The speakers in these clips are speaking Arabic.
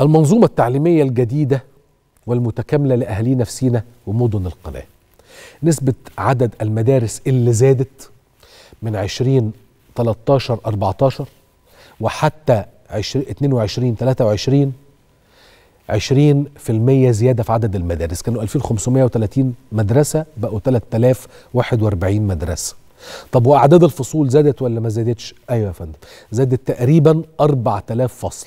المنظومة التعليمية الجديدة والمتكاملة لأهالينا في سينا ومدن القناة نسبة عدد المدارس اللي زادت من 20 13 14 وحتى 22 23 20% زيادة في عدد المدارس كانوا 2530 مدرسة بقوا 3041 مدرسة طب واعداد الفصول زادت ولا ما زادتش ايوه يا فندم زادت تقريبا 4000 فصل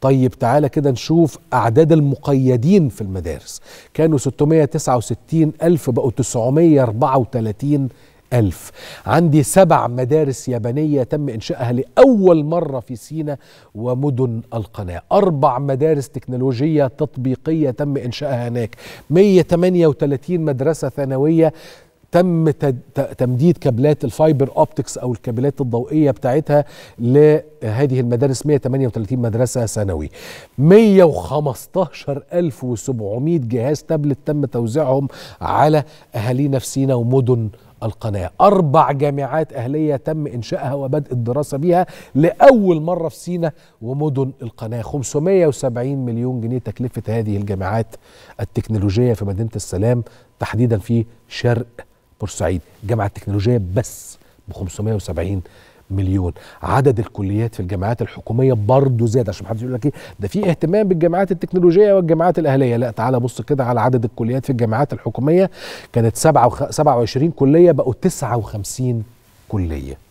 طيب تعالى كده نشوف اعداد المقيدين في المدارس كانوا 669 الف بقوا 934 ألف عندي سبع مدارس يابانية تم إنشائها لأول مرة في سينا ومدن القناة أربع مدارس تكنولوجية تطبيقية تم إنشائها هناك 138 مدرسة ثانوية تم تمديد كابلات الفايبر اوبتكس او الكابلات الضوئيه بتاعتها لهذه المدارس 138 مدرسه ثانوي 115700 جهاز تابلت تم توزيعهم على اهالينا في سينا ومدن القناة أربع جامعات أهلية تم إنشائها وبدء الدراسة بها لأول مرة في سينا ومدن القناة 570 مليون جنيه تكلفة هذه الجامعات التكنولوجية في مدينة السلام تحديدا في شرق بورسعيد الجامعه التكنولوجيه بس ب 570 مليون عدد الكليات في الجامعات الحكوميه برضه زاد عشان محدش يقول لك ايه ده في اهتمام بالجامعات التكنولوجيه والجامعات الاهليه لا تعالى بص كده على عدد الكليات في الجامعات الحكوميه كانت 27 كليه بقوا 59 كليه